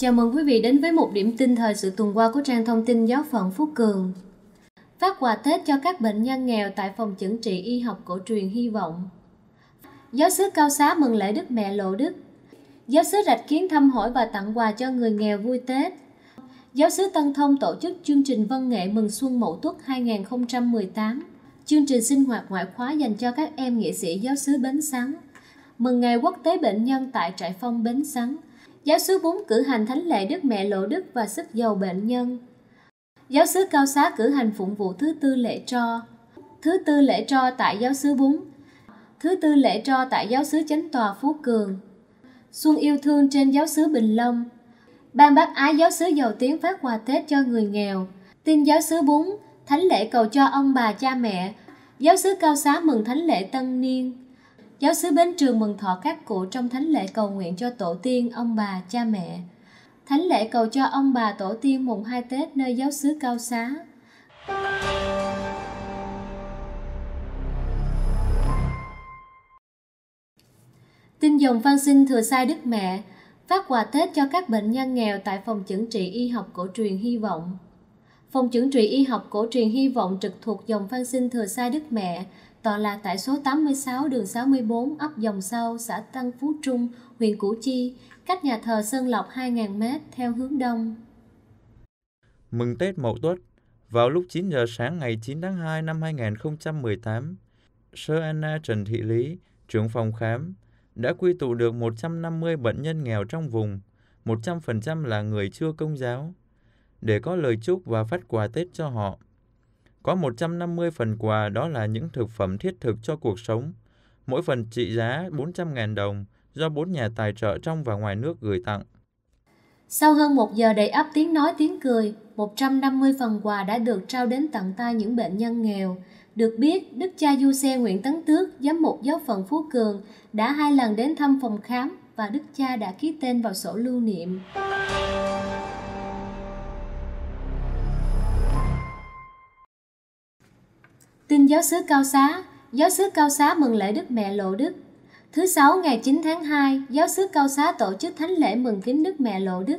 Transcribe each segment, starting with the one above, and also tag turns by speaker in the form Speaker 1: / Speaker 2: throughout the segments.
Speaker 1: Chào mừng quý vị đến với một điểm tin thời sự tuần qua của trang thông tin giáo phận Phú Cường. Phát quà Tết cho các bệnh nhân nghèo tại phòng chẩn trị y học cổ truyền hy vọng. Giáo sứ Cao Xá mừng lễ Đức Mẹ Lộ Đức. Giáo sứ Rạch Kiến thăm hỏi và tặng quà cho người nghèo vui Tết. Giáo sứ Tân Thông tổ chức chương trình văn nghệ mừng xuân Mậu Tuất 2018. Chương trình sinh hoạt ngoại khóa dành cho các em nghệ sĩ giáo sứ Bến Sắn. Mừng ngày quốc tế bệnh nhân tại trại phong Bến Sắn – giáo sứ bốn cử hành thánh lễ Đức Mẹ Lộ Đức và sức dầu bệnh nhân. Giáo sứ Cao Xá cử hành phụng vụ thứ tư lễ tro. Thứ tư lễ tro tại giáo sứ Bún. Thứ tư lễ tro tại giáo sứ Chánh Tòa Phú Cường. Xuân yêu thương trên giáo sứ Bình Long. Ban bác ái giáo sứ dầu tiếng phát quà Tết cho người nghèo. Tin giáo sứ Bún thánh lễ cầu cho ông bà cha mẹ. Giáo sứ Cao Xá mừng thánh lễ tân niên. Giáo sứ Bến Trường mừng thọ các cụ trong thánh lễ cầu nguyện cho tổ tiên, ông bà, cha mẹ. Thánh lễ cầu cho ông bà tổ tiên mùng 2 Tết nơi giáo xứ Cao Xá. Tin dòng Phan Sinh thừa sai Đức Mẹ, phát quà Tết cho các bệnh nhân nghèo tại phòng chẩn trị y học cổ truyền Hy vọng. Phòng chẩn trị y học cổ truyền Hy vọng trực thuộc dòng Phan Sinh thừa sai Đức Mẹ tọa lạc tại số 86 đường 64 ấp Dòng Sau, xã Tân Phú Trung, huyện Củ Chi, cách nhà thờ Sơn Lộc 2.000m theo hướng đông.
Speaker 2: Mừng Tết Mậu Tuất Vào lúc 9 giờ sáng ngày 9 tháng 2 năm 2018, Sơ Anna Trần Thị Lý, trưởng phòng khám, đã quy tụ được 150 bệnh nhân nghèo trong vùng, 100% là người chưa công giáo, để có lời chúc và phát quà Tết cho họ. Có 150 phần quà đó là những thực phẩm thiết thực cho cuộc sống. Mỗi phần trị giá 400.000 đồng do bốn nhà tài trợ trong và ngoài nước gửi tặng.
Speaker 1: Sau hơn một giờ đầy ấp tiếng nói tiếng cười, 150 phần quà đã được trao đến tận tay những bệnh nhân nghèo. Được biết, đức cha du xe Nguyễn Tấn Tước, giám mục giáo phận Phú Cường, đã hai lần đến thăm phòng khám và đức cha đã ký tên vào sổ lưu niệm. Tin giáo xứ Cao Xá, giáo xứ Cao Xá mừng lễ Đức Mẹ Lộ Đức. Thứ sáu ngày 9 tháng 2, giáo xứ Cao Xá tổ chức thánh lễ mừng kính Đức Mẹ Lộ Đức.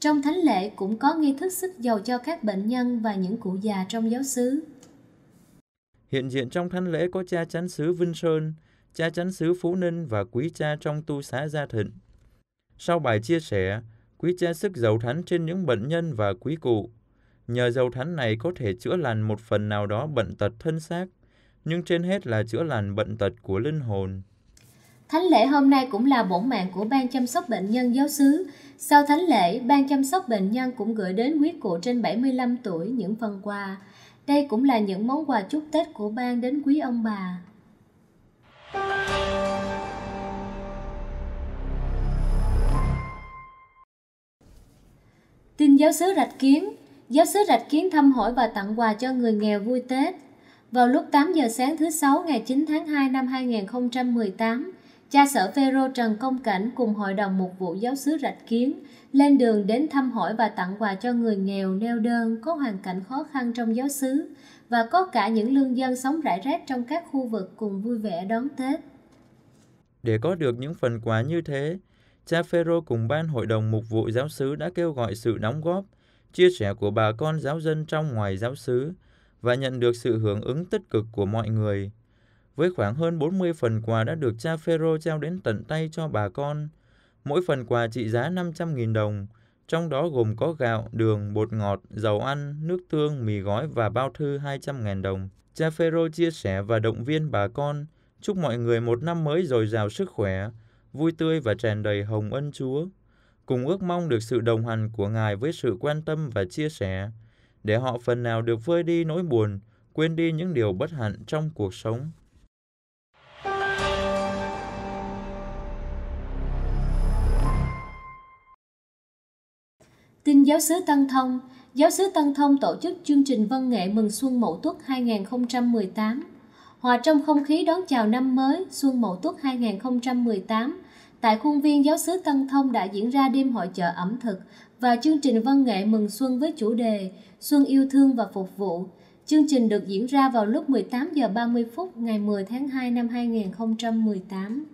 Speaker 1: Trong thánh lễ cũng có nghi thức sức dầu cho các bệnh nhân và những cụ già trong giáo xứ.
Speaker 2: Hiện diện trong thánh lễ có cha chánh xứ Vinh Sơn, cha chánh xứ Phú Ninh và quý cha trong tu xá Gia Thịnh. Sau bài chia sẻ, quý cha sức dầu thánh trên những bệnh nhân và quý cụ, Nhờ dầu thánh này có thể chữa lành một phần nào đó bệnh tật thân xác, nhưng trên hết là chữa lành bệnh tật của linh hồn.
Speaker 1: Thánh lễ hôm nay cũng là bổn mạng của ban chăm sóc bệnh nhân giáo xứ. Sau thánh lễ, ban chăm sóc bệnh nhân cũng gửi đến quý cụ trên 75 tuổi những phần quà. Đây cũng là những món quà chúc Tết của ban đến quý ông bà. Tin giáo sứ Rạch Kiến, Giáo sứ Rạch Kiến thăm hỏi và tặng quà cho người nghèo vui Tết. Vào lúc 8 giờ sáng thứ Sáu ngày 9 tháng 2 năm 2018, cha sở Phêrô Trần Công Cảnh cùng hội đồng mục vụ giáo sứ Rạch Kiến lên đường đến thăm hỏi và tặng quà cho người nghèo, neo đơn, có hoàn cảnh khó khăn trong giáo xứ và có cả những lương dân sống rải rác trong các khu vực cùng vui vẻ đón Tết.
Speaker 2: Để có được những phần quà như thế, cha Phêrô cùng ban hội đồng mục vụ giáo sứ đã kêu gọi sự đóng góp – chia sẻ của bà con giáo dân trong ngoài giáo xứ và nhận được sự hưởng ứng tích cực của mọi người. Với khoảng hơn 40 phần quà đã được cha Phêrô trao đến tận tay cho bà con, mỗi phần quà trị giá 500.000 đồng, trong đó gồm có gạo, đường, bột ngọt, dầu ăn, nước tương, mì gói và bao thư 200.000 đồng. Cha Phêrô chia sẻ và động viên bà con, chúc mọi người một năm mới dồi dào sức khỏe, vui tươi và tràn đầy hồng ân Chúa cùng ước mong được sự đồng hành của Ngài với sự quan tâm và chia sẻ, để họ phần nào được vơi đi nỗi buồn, quên đi những điều bất hạnh trong cuộc sống.
Speaker 1: Tin giáo sứ Tăng Thông, giáo sứ Tăng Thông tổ chức chương trình văn nghệ mừng xuân Mậu Tuất 2018. Hòa trong không khí đón chào năm mới xuân Mậu Tuất 2018 Tại khuôn viên giáo sứ Tân Thông đã diễn ra đêm hội chợ ẩm thực và chương trình văn nghệ mừng xuân với chủ đề Xuân yêu thương và phục vụ. Chương trình được diễn ra vào lúc 18 giờ 30 phút ngày 10 tháng 2 năm 2018.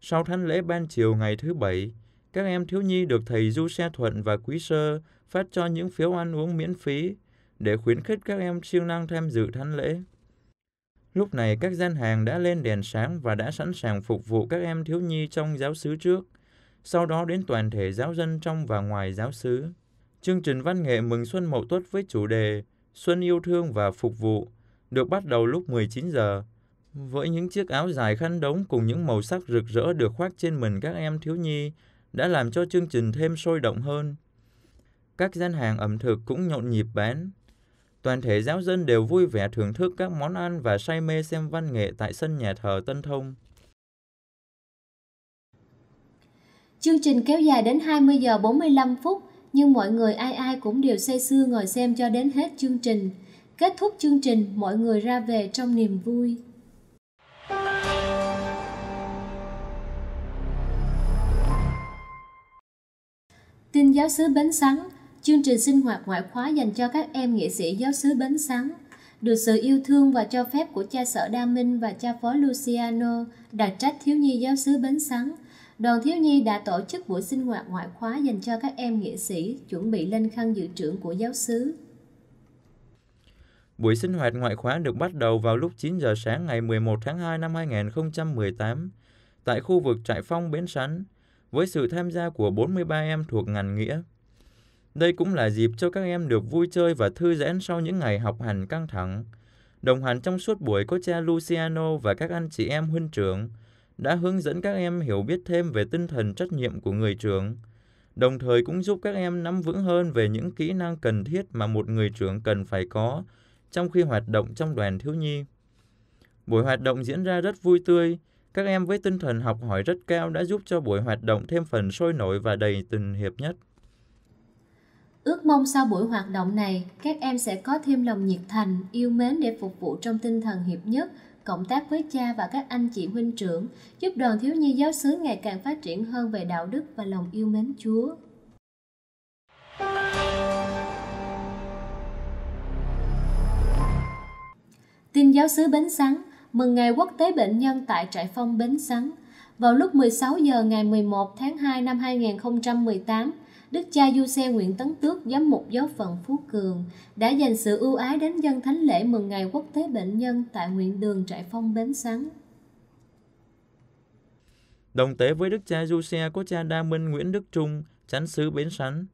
Speaker 2: Sau thánh lễ ban chiều ngày thứ Bảy, các em thiếu nhi được thầy Du Xe Thuận và Quý Sơ phát cho những phiếu ăn uống miễn phí để khuyến khích các em siêng năng tham dự thánh lễ. Lúc này các gian hàng đã lên đèn sáng và đã sẵn sàng phục vụ các em thiếu nhi trong giáo xứ trước, sau đó đến toàn thể giáo dân trong và ngoài giáo xứ. Chương trình văn nghệ mừng xuân Mậu Tuất với chủ đề Xuân yêu thương và phục vụ được bắt đầu lúc 19 giờ. Với những chiếc áo dài khăn đống cùng những màu sắc rực rỡ được khoác trên mình các em thiếu nhi đã làm cho chương trình thêm sôi động hơn. Các gian hàng ẩm thực cũng nhộn nhịp bán, toàn thể giáo dân đều vui vẻ thưởng thức các món ăn và say mê xem văn nghệ tại sân nhà thờ Tân Thông.
Speaker 1: Chương trình kéo dài đến 20 giờ 45 phút, nhưng mọi người ai ai cũng đều say sưa ngồi xem cho đến hết chương trình. Kết thúc chương trình, mọi người ra về trong niềm vui. Tin giáo sứ Bến Sắn, chương trình sinh hoạt ngoại khóa dành cho các em nghệ sĩ giáo sứ Bến Sắn được sự yêu thương và cho phép của cha sở Đa Minh và cha phó Luciano, đặc trách thiếu nhi giáo sứ Bến Sắn, đoàn thiếu nhi đã tổ chức buổi sinh hoạt ngoại khóa dành cho các em nghệ sĩ chuẩn bị lên khăn dự trưởng của giáo sứ.
Speaker 2: Buổi sinh hoạt ngoại khóa được bắt đầu vào lúc 9 giờ sáng ngày 11 tháng 2 năm 2018 tại khu vực Trại Phong Bến Sắn với sự tham gia của 43 em thuộc ngành nghĩa, đây cũng là dịp cho các em được vui chơi và thư giãn sau những ngày học hành căng thẳng. Đồng hành trong suốt buổi có cha Luciano và các anh chị em huynh trưởng đã hướng dẫn các em hiểu biết thêm về tinh thần trách nhiệm của người trưởng, đồng thời cũng giúp các em nắm vững hơn về những kỹ năng cần thiết mà một người trưởng cần phải có trong khi hoạt động trong đoàn thiếu nhi. Buổi hoạt động diễn ra rất vui tươi, các em với tinh thần học hỏi rất cao đã giúp cho buổi hoạt động thêm phần sôi nổi và đầy tình hiệp nhất.
Speaker 1: Ước mong sau buổi hoạt động này, các em sẽ có thêm lòng nhiệt thành, yêu mến để phục vụ trong tinh thần hiệp nhất, cộng tác với cha và các anh chị huynh trưởng, giúp đoàn thiếu nhi giáo xứ ngày càng phát triển hơn về đạo đức và lòng yêu mến Chúa. Tin giáo xứ Bến Sắn mừng ngày quốc tế bệnh nhân tại trại phong Bến Sắn vào lúc 16 giờ ngày 11 tháng 2 năm 2018 Đức cha Du Xe Nguyễn Tấn Tước, giám mục giáo phận Phú Cường, đã dành sự ưu ái đến dân thánh lễ mừng ngày quốc tế bệnh nhân tại nguyện đường Trại Phong Bến Sáng.
Speaker 2: Đồng tế với đức cha Du Xe có cha Đa Minh Nguyễn Đức Trung, chánh sứ Bến Sắn,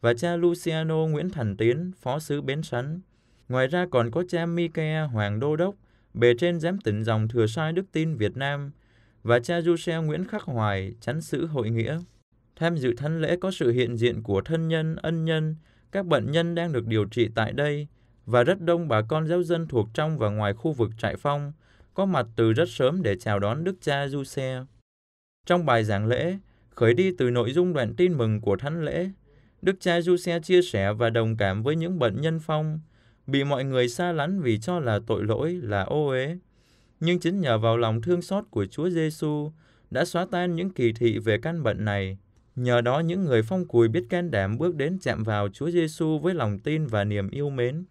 Speaker 2: và cha Luciano Nguyễn Thành Tiến, phó sứ Bến Sắn. Ngoài ra còn có cha Mike Hoàng Đô Đốc, bề trên giám tỉnh dòng thừa sai đức tin Việt Nam, và cha Du Xe Nguyễn Khắc Hoài, chánh sứ Hội Nghĩa. Tham dự thánh lễ có sự hiện diện của thân nhân, ân nhân, các bệnh nhân đang được điều trị tại đây và rất đông bà con giáo dân thuộc trong và ngoài khu vực trại phong có mặt từ rất sớm để chào đón Đức Cha Du Xe. Trong bài giảng lễ, khởi đi từ nội dung đoạn tin mừng của thánh lễ, Đức Cha Du Xe chia sẻ và đồng cảm với những bệnh nhân phong, bị mọi người xa lánh vì cho là tội lỗi, là ô uế. Nhưng chính nhờ vào lòng thương xót của Chúa Giêsu đã xóa tan những kỳ thị về căn bệnh này. Nhờ đó những người phong cùi biết can đảm bước đến chạm vào Chúa Giêsu với lòng tin và niềm yêu mến.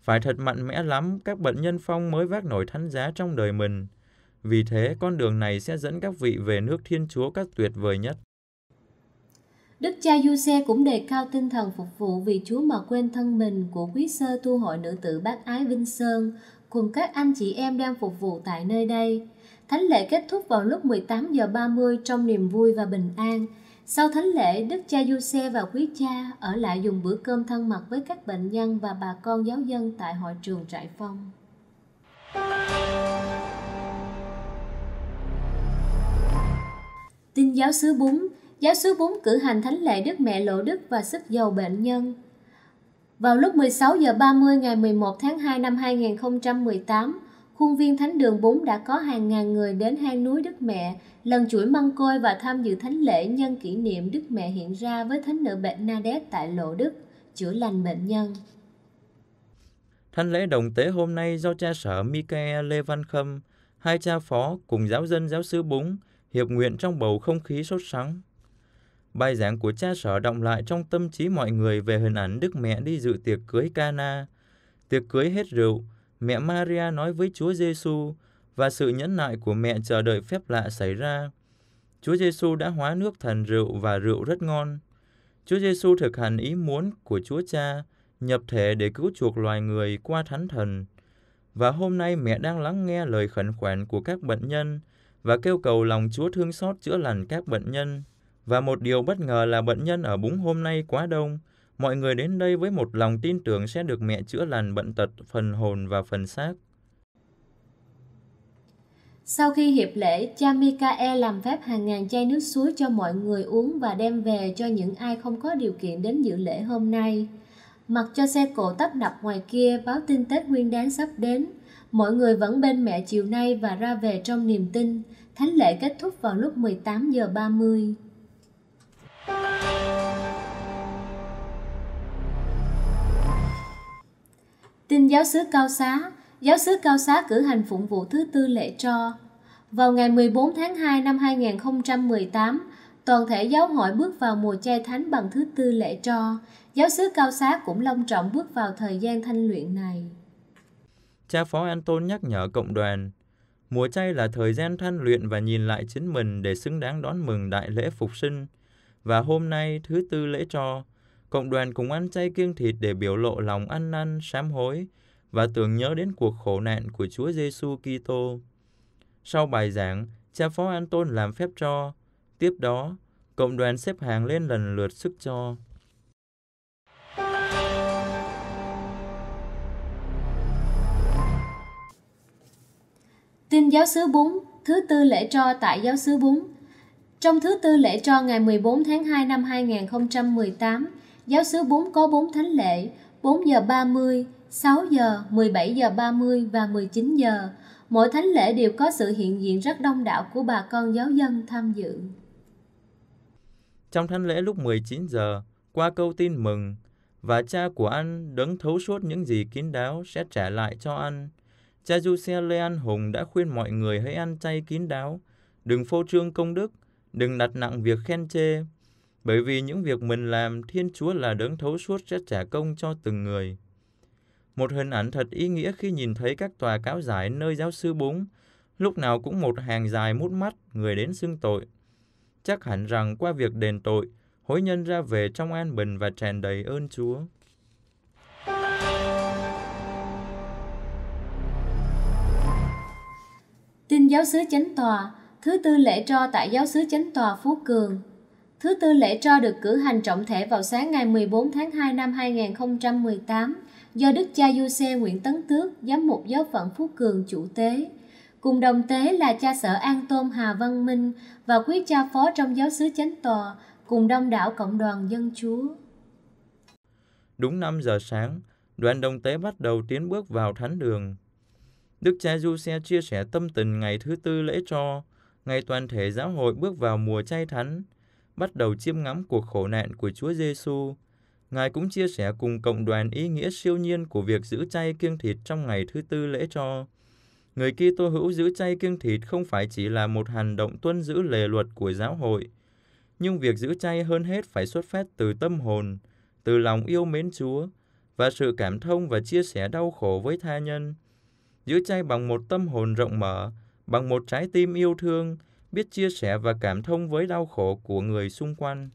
Speaker 2: Phải thật mạnh mẽ lắm các bệnh nhân phong mới vác nổi thánh giá trong đời mình. Vì thế, con đường này sẽ dẫn các vị về nước Thiên Chúa các tuyệt vời nhất.
Speaker 1: Đức cha Du Xe cũng đề cao tinh thần phục vụ vì Chúa mà quên thân mình của quý sơ tu hội nữ tử bác ái Vinh Sơn cùng các anh chị em đang phục vụ tại nơi đây. Thánh lễ kết thúc vào lúc 18 giờ 30 trong niềm vui và bình an sau thánh lễ, Đức cha du xe và quý cha ở lại dùng bữa cơm thân mật với các bệnh nhân và bà con giáo dân tại hội trường Trại Phong. Tin giáo xứ bún Giáo xứ bún cử hành thánh lễ Đức Mẹ Lộ Đức và sức dầu bệnh nhân. Vào lúc 16 giờ 30 ngày 11 tháng 2 năm 2018, Khuôn viên Thánh đường 4 đã có hàng ngàn người đến hang núi Đức Mẹ, lần chuỗi măng côi và tham dự thánh lễ nhân kỷ niệm Đức Mẹ hiện ra với thánh nữ bệnh Nadet tại Lộ Đức, chữa lành bệnh nhân.
Speaker 2: Thánh lễ đồng tế hôm nay do cha sở Michael Lê Văn Khâm, hai cha phó cùng giáo dân giáo sư Búng hiệp nguyện trong bầu không khí sốt sắng. Bài giảng của cha sở động lại trong tâm trí mọi người về hình ảnh Đức Mẹ đi dự tiệc cưới Cana. Tiệc cưới hết rượu, mẹ Maria nói với Chúa Giêsu và sự nhẫn nại của mẹ chờ đợi phép lạ xảy ra. Chúa Giêsu đã hóa nước thành rượu và rượu rất ngon. Chúa Giêsu thực hành ý muốn của Chúa Cha nhập thể để cứu chuộc loài người qua Thánh Thần. Và hôm nay mẹ đang lắng nghe lời khẩn khoản của các bệnh nhân và kêu cầu lòng Chúa thương xót chữa lành các bệnh nhân. Và một điều bất ngờ là bệnh nhân ở búng hôm nay quá đông Mọi người đến đây với một lòng tin tưởng sẽ được mẹ chữa lành bệnh tật phần hồn và phần xác.
Speaker 1: Sau khi hiệp lễ, cha Mikae làm phép hàng ngàn chai nước suối cho mọi người uống và đem về cho những ai không có điều kiện đến dự lễ hôm nay. Mặc cho xe cộ tấp nập ngoài kia báo tin Tết Nguyên đáng sắp đến, mọi người vẫn bên mẹ chiều nay và ra về trong niềm tin. Thánh lễ kết thúc vào lúc 18 giờ 30. Tin giáo sứ Cao Xá, giáo sứ Cao Xá cử hành phụng vụ thứ tư lễ Cho. Vào ngày 14 tháng 2 năm 2018, toàn thể giáo hội bước vào mùa chay thánh bằng thứ tư lễ Cho. Giáo sứ Cao Xá cũng long trọng bước vào thời gian thanh luyện này.
Speaker 2: Cha Phó Anton nhắc nhở cộng đoàn, mùa chay là thời gian thanh luyện và nhìn lại chính mình để xứng đáng đón mừng đại lễ phục sinh. Và hôm nay, thứ tư lễ Cho. Cộng đoàn cùng ăn chay kiêng thịt để biểu lộ lòng ăn năn, sám hối và tưởng nhớ đến cuộc khổ nạn của Chúa Giêsu Kitô. Sau bài giảng, cha phó An Tôn làm phép cho. Tiếp đó, cộng đoàn xếp hàng lên lần lượt sức cho.
Speaker 1: Tin giáo sứ 4, thứ tư lễ tro tại giáo sứ 4. Trong thứ tư lễ tro ngày 14 tháng 2 năm 2018, giáo xứ bốn có bốn thánh lễ 4 giờ 30, 6 giờ, 17 giờ 30 và 19 giờ. Mỗi thánh lễ đều có sự hiện diện rất đông đảo của bà con giáo dân tham dự.
Speaker 2: Trong thánh lễ lúc 19 giờ, qua câu tin mừng, và cha của anh đấng thấu suốt những gì kín đáo sẽ trả lại cho anh. Cha Giuse Lê An Hùng đã khuyên mọi người hãy ăn chay kín đáo, đừng phô trương công đức, đừng đặt nặng việc khen chê, bởi vì những việc mình làm, Thiên Chúa là đấng thấu suốt sẽ trả công cho từng người. Một hình ảnh thật ý nghĩa khi nhìn thấy các tòa cáo giải nơi giáo sư búng, lúc nào cũng một hàng dài mút mắt người đến xưng tội. Chắc hẳn rằng qua việc đền tội, hối nhân ra về trong an bình và tràn đầy ơn Chúa.
Speaker 1: Tin giáo sứ chánh tòa, thứ tư lễ tro tại giáo sứ chánh tòa Phú Cường, Thứ tư lễ tro được cử hành trọng thể vào sáng ngày 14 tháng 2 năm 2018 do Đức cha Giuse Nguyễn Tấn Tước, giám mục giáo phận Phú Cường chủ tế. Cùng đồng tế là cha sở An Tôn Hà Văn Minh và quý cha phó trong giáo xứ Chánh Tòa cùng đông đảo cộng đoàn dân chúa.
Speaker 2: Đúng 5 giờ sáng, đoàn đồng tế bắt đầu tiến bước vào thánh đường. Đức cha Giuse chia sẻ tâm tình ngày thứ tư lễ cho ngày toàn thể giáo hội bước vào mùa chay thánh – bắt đầu chiêm ngắm cuộc khổ nạn của Chúa Giêsu. Ngài cũng chia sẻ cùng cộng đoàn ý nghĩa siêu nhiên của việc giữ chay kiêng thịt trong ngày thứ tư lễ cho. Người Kitô hữu giữ chay kiêng thịt không phải chỉ là một hành động tuân giữ lề luật của giáo hội, nhưng việc giữ chay hơn hết phải xuất phát từ tâm hồn, từ lòng yêu mến Chúa và sự cảm thông và chia sẻ đau khổ với tha nhân. Giữ chay bằng một tâm hồn rộng mở, bằng một trái tim yêu thương – biết chia sẻ và cảm thông với đau khổ của người xung quanh.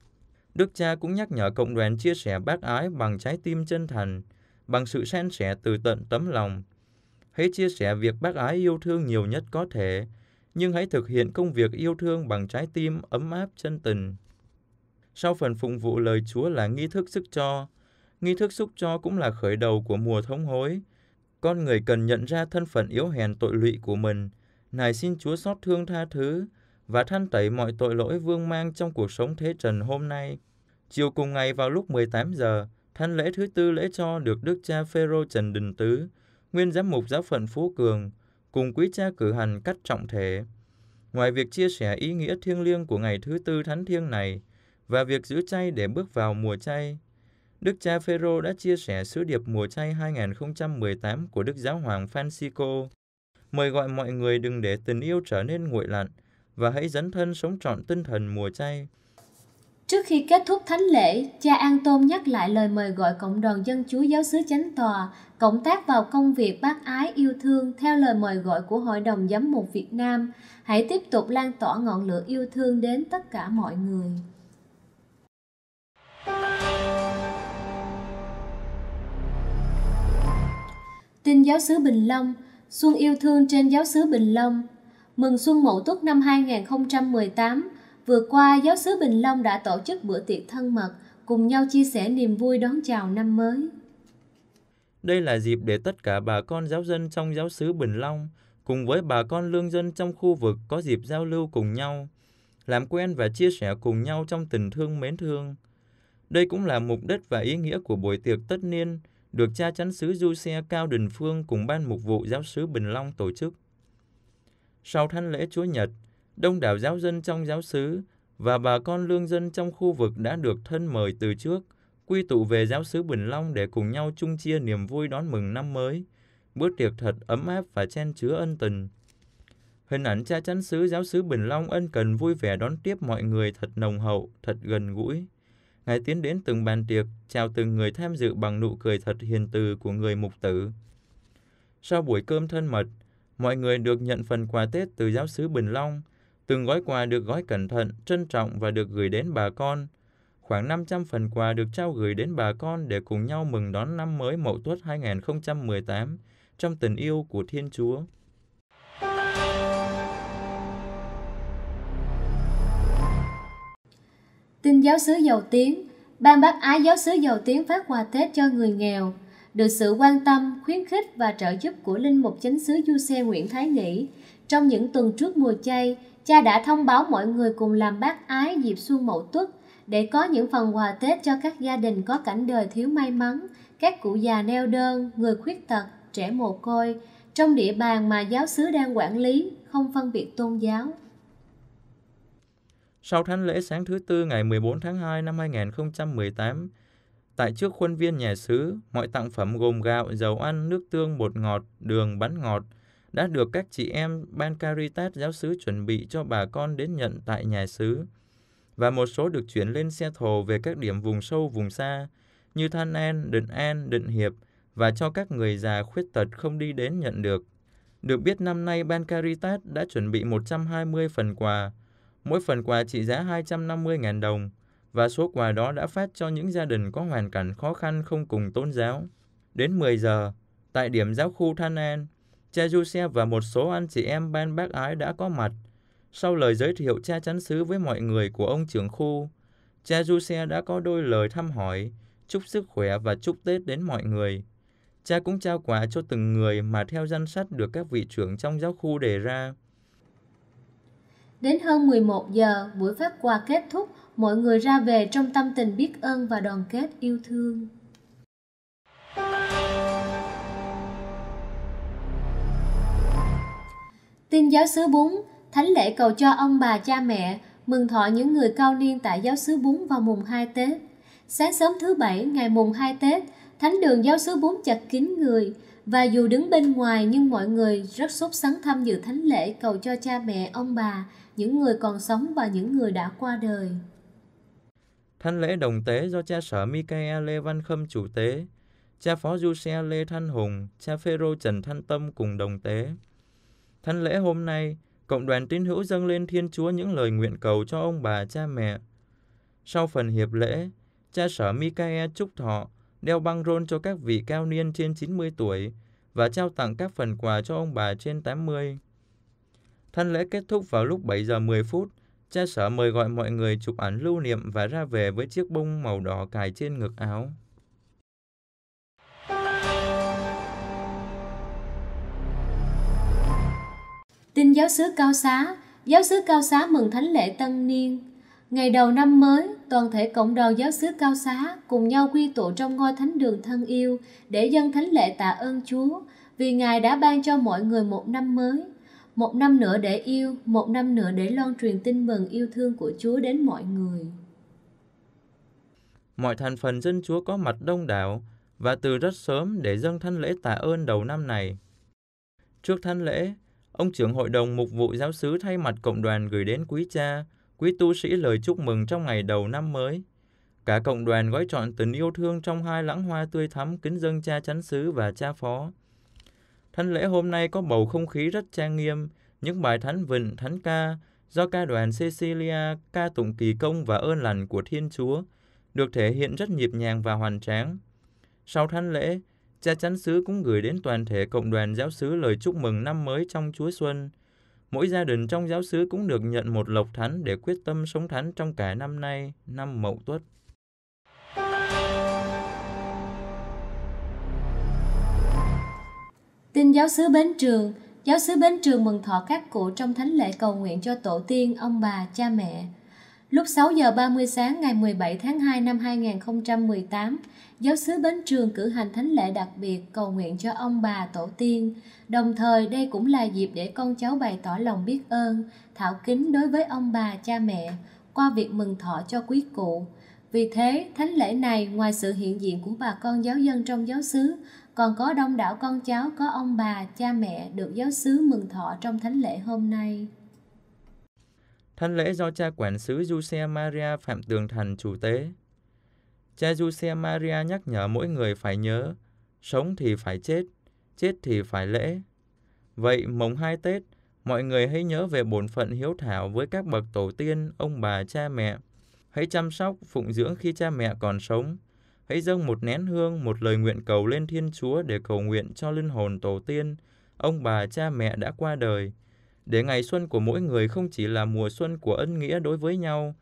Speaker 2: Đức cha cũng nhắc nhở cộng đoàn chia sẻ bác ái bằng trái tim chân thành, bằng sự san sẻ từ tận tấm lòng. Hãy chia sẻ việc bác ái yêu thương nhiều nhất có thể, nhưng hãy thực hiện công việc yêu thương bằng trái tim ấm áp chân tình. Sau phần phụng vụ lời Chúa là nghi thức sức cho, nghi thức xúc cho cũng là khởi đầu của mùa thống hối. Con người cần nhận ra thân phận yếu hèn tội lụy của mình, nài xin Chúa xót thương tha thứ, và than tẩy mọi tội lỗi vương mang trong cuộc sống thế trần hôm nay. Chiều cùng ngày vào lúc 18 giờ, thánh lễ thứ tư lễ cho được Đức cha Phêrô Trần Đình Tứ, nguyên giám mục giáo phận Phú Cường, cùng quý cha cử hành cắt trọng thể. Ngoài việc chia sẻ ý nghĩa thiêng liêng của ngày thứ tư thánh thiêng này và việc giữ chay để bước vào mùa chay, Đức cha Phêrô đã chia sẻ sứ điệp mùa chay 2018 của Đức giáo hoàng Francisco, mời gọi mọi người đừng để tình yêu trở nên nguội lạnh và hãy dấn thân sống trọn tinh thần mùa chay.
Speaker 1: Trước khi kết thúc thánh lễ, cha An Tôn nhắc lại lời mời gọi cộng đoàn dân chúa giáo xứ chánh tòa, cộng tác vào công việc bác ái yêu thương theo lời mời gọi của Hội đồng Giám mục Việt Nam. Hãy tiếp tục lan tỏa ngọn lửa yêu thương đến tất cả mọi người. Tin giáo xứ Bình Long Xuân yêu thương trên giáo xứ Bình Long mừng xuân mậu tuất năm 2018, vừa qua giáo sứ Bình Long đã tổ chức bữa tiệc thân mật, cùng nhau chia sẻ niềm vui đón chào năm mới.
Speaker 2: Đây là dịp để tất cả bà con giáo dân trong giáo xứ Bình Long cùng với bà con lương dân trong khu vực có dịp giao lưu cùng nhau, làm quen và chia sẻ cùng nhau trong tình thương mến thương. Đây cũng là mục đích và ý nghĩa của buổi tiệc tất niên được cha chánh xứ Du Xe Cao Đình Phương cùng ban mục vụ giáo xứ Bình Long tổ chức. Sau thánh lễ Chúa Nhật, đông đảo giáo dân trong giáo xứ và bà con lương dân trong khu vực đã được thân mời từ trước, quy tụ về giáo xứ Bình Long để cùng nhau chung chia niềm vui đón mừng năm mới. Bữa tiệc thật ấm áp và chen chứa ân tình. Hình ảnh cha chánh xứ giáo xứ Bình Long ân cần vui vẻ đón tiếp mọi người thật nồng hậu, thật gần gũi. Ngài tiến đến từng bàn tiệc, chào từng người tham dự bằng nụ cười thật hiền từ của người mục tử. Sau buổi cơm thân mật, mọi người được nhận phần quà Tết từ giáo sứ Bình Long. Từng gói quà được gói cẩn thận, trân trọng và được gửi đến bà con. Khoảng 500 phần quà được trao gửi đến bà con để cùng nhau mừng đón năm mới Mậu Tuất 2018 trong tình yêu của Thiên Chúa.
Speaker 1: Tin giáo sứ giàu tiếng, Ban bác ái giáo sứ giàu tiếng phát quà Tết cho người nghèo – được sự quan tâm, khuyến khích và trợ giúp của Linh Mục chính xứ Du Xe Nguyễn Thái Nghị. Trong những tuần trước mùa chay, cha đã thông báo mọi người cùng làm bác ái dịp xuân mậu tuất để có những phần quà Tết cho các gia đình có cảnh đời thiếu may mắn, các cụ già neo đơn, người khuyết tật, trẻ mồ côi, trong địa bàn mà giáo xứ đang quản lý, không phân biệt tôn giáo.
Speaker 2: Sau thánh lễ sáng thứ Tư ngày 14 tháng 2 năm 2018, Tại trước khuôn viên nhà xứ, mọi tặng phẩm gồm gạo, dầu ăn, nước tương, bột ngọt, đường, bắn ngọt đã được các chị em Ban Caritas giáo xứ chuẩn bị cho bà con đến nhận tại nhà xứ và một số được chuyển lên xe thồ về các điểm vùng sâu vùng xa như Than An, Định An, Định Hiệp và cho các người già khuyết tật không đi đến nhận được. Được biết năm nay Ban Caritas đã chuẩn bị 120 phần quà, mỗi phần quà trị giá 250.000 đồng và số quà đó đã phát cho những gia đình có hoàn cảnh khó khăn không cùng tôn giáo. Đến 10 giờ, tại điểm giáo khu Thanh An, cha Giuse và một số anh chị em ban bác ái đã có mặt. Sau lời giới thiệu cha chắn xứ với mọi người của ông trưởng khu, cha Giuse đã có đôi lời thăm hỏi, chúc sức khỏe và chúc Tết đến mọi người. Cha cũng trao quà cho từng người mà theo danh sách được các vị trưởng trong giáo khu đề ra.
Speaker 1: Đến hơn 11 giờ, buổi phát quà kết thúc, mọi người ra về trong tâm tình biết ơn và đoàn kết yêu thương Tin giáo sứ bún, thánh lễ cầu cho ông bà cha mẹ mừng thọ những người cao niên tại giáo sứ bún vào mùng 2 Tết. Sáng sớm thứ bảy ngày mùng 2 Tết, thánh đường giáo sứ bún chật kín người và dù đứng bên ngoài nhưng mọi người rất sốt sắng tham dự thánh lễ cầu cho cha mẹ, ông bà, những người còn sống và những người đã qua đời.
Speaker 2: Thánh lễ đồng tế do cha sở Michael Lê Văn Khâm chủ tế, cha phó du xe Lê Thanh Hùng, cha Phêrô Trần Thanh Tâm cùng đồng tế. Thánh lễ hôm nay, cộng đoàn tín hữu dâng lên Thiên Chúa những lời nguyện cầu cho ông bà cha mẹ. Sau phần hiệp lễ, cha sở Michael chúc thọ, đeo băng rôn cho các vị cao niên trên 90 tuổi và trao tặng các phần quà cho ông bà trên 80. Thánh lễ kết thúc vào lúc 7 giờ 10 phút Cha sở mời gọi mọi người chụp ảnh lưu niệm và ra về với chiếc bông màu đỏ cài trên ngực áo.
Speaker 1: Tin giáo sứ Cao Xá Giáo sứ Cao Xá mừng thánh lễ tân niên Ngày đầu năm mới, toàn thể cộng đoàn giáo xứ Cao Xá cùng nhau quy tụ trong ngôi thánh đường thân yêu để dâng thánh lễ tạ ơn Chúa vì Ngài đã ban cho mọi người một năm mới – một năm nữa để yêu, một năm nữa để loan truyền tin mừng yêu thương của Chúa đến mọi người.
Speaker 2: Mọi thành phần dân Chúa có mặt đông đảo và từ rất sớm để dâng thanh lễ tạ ơn đầu năm này. Trước thanh lễ, ông trưởng hội đồng mục vụ giáo sứ thay mặt cộng đoàn gửi đến quý cha, quý tu sĩ lời chúc mừng trong ngày đầu năm mới. Cả cộng đoàn gói trọn tình yêu thương trong hai lãng hoa tươi thắm kính dâng cha chánh xứ và cha phó. Thánh lễ hôm nay có bầu không khí rất trang nghiêm, những bài thánh vịnh, thánh ca do ca đoàn Cecilia ca tụng kỳ công và ơn lành của Thiên Chúa được thể hiện rất nhịp nhàng và hoàn tráng. Sau thánh lễ, cha chánh xứ cũng gửi đến toàn thể cộng đoàn giáo xứ lời chúc mừng năm mới trong Chúa Xuân. Mỗi gia đình trong giáo xứ cũng được nhận một lộc thánh để quyết tâm sống thánh trong cả năm nay, năm Mậu Tuất.
Speaker 1: Tin giáo sứ Bến Trường, giáo sứ Bến Trường mừng thọ các cụ trong thánh lễ cầu nguyện cho tổ tiên, ông bà, cha mẹ. Lúc 6 giờ 30 sáng ngày 17 tháng 2 năm 2018, giáo sứ Bến Trường cử hành thánh lễ đặc biệt cầu nguyện cho ông bà tổ tiên. Đồng thời đây cũng là dịp để con cháu bày tỏ lòng biết ơn, thảo kính đối với ông bà cha mẹ qua việc mừng thọ cho quý cụ. Vì thế, thánh lễ này ngoài sự hiện diện của bà con giáo dân trong giáo xứ, còn có đông đảo con cháu có ông bà, cha mẹ được giáo xứ mừng thọ trong thánh lễ hôm nay.
Speaker 2: Thánh lễ do cha quản sứ Giuse Maria Phạm Tường Thành chủ tế. Cha Giuse Maria nhắc nhở mỗi người phải nhớ, sống thì phải chết, chết thì phải lễ. Vậy mồng hai Tết, mọi người hãy nhớ về bổn phận hiếu thảo với các bậc tổ tiên, ông bà, cha mẹ. Hãy chăm sóc, phụng dưỡng khi cha mẹ còn sống, hãy dâng một nén hương, một lời nguyện cầu lên Thiên Chúa để cầu nguyện cho linh hồn tổ tiên, ông bà cha mẹ đã qua đời, để ngày xuân của mỗi người không chỉ là mùa xuân của ân nghĩa đối với nhau,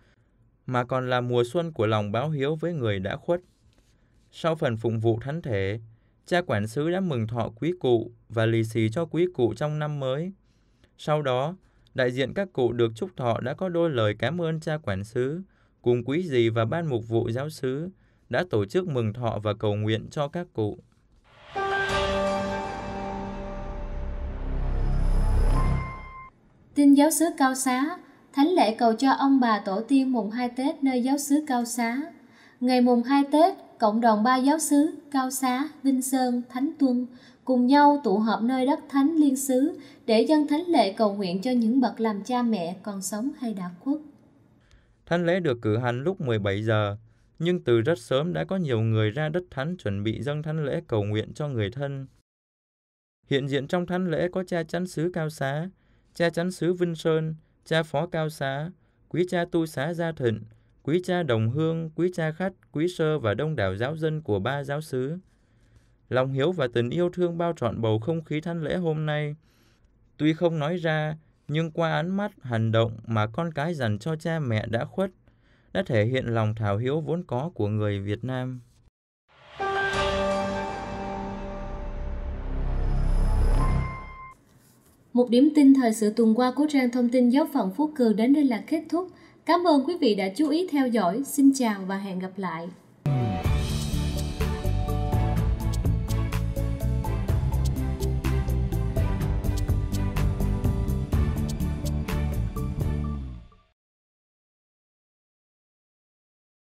Speaker 2: mà còn là mùa xuân của lòng báo hiếu với người đã khuất. Sau phần phụng vụ thánh thể, cha quản sứ đã mừng thọ quý cụ và lì xì cho quý cụ trong năm mới. Sau đó, đại diện các cụ được chúc thọ đã có đôi lời cảm ơn cha quản sứ, cùng quý dì và ban mục vụ giáo sứ đã tổ chức mừng thọ và cầu nguyện cho các cụ.
Speaker 1: Tin giáo xứ Cao Xá, thánh lễ cầu cho ông bà tổ tiên mùng 2 Tết nơi giáo xứ Cao Xá. Ngày mùng 2 Tết, cộng đồng ba giáo xứ Cao Xá, Vinh Sơn, Thánh Tuân cùng nhau tụ họp nơi đất thánh liên xứ để dân thánh lễ cầu nguyện cho những bậc làm cha mẹ còn sống hay đã khuất.
Speaker 2: Thánh lễ được cử hành lúc 17 giờ nhưng từ rất sớm đã có nhiều người ra đất thánh chuẩn bị dâng thánh lễ cầu nguyện cho người thân. Hiện diện trong thánh lễ có cha chánh sứ Cao Xá, cha chánh sứ Vinh Sơn, cha phó Cao Xá, quý cha tu xá Gia Thịnh, quý cha Đồng Hương, quý cha Khách, quý sơ và đông đảo giáo dân của ba giáo sứ. Lòng hiếu và tình yêu thương bao trọn bầu không khí thánh lễ hôm nay. Tuy không nói ra, nhưng qua ánh mắt, hành động mà con cái dành cho cha mẹ đã khuất, đã thể hiện lòng thảo hiếu vốn có của người Việt Nam.
Speaker 1: Một điểm tin thời sự tuần qua của trang thông tin giáo phận Phú Cường đến đây là kết thúc. Cảm ơn quý vị đã chú ý theo dõi. Xin chào và hẹn gặp lại.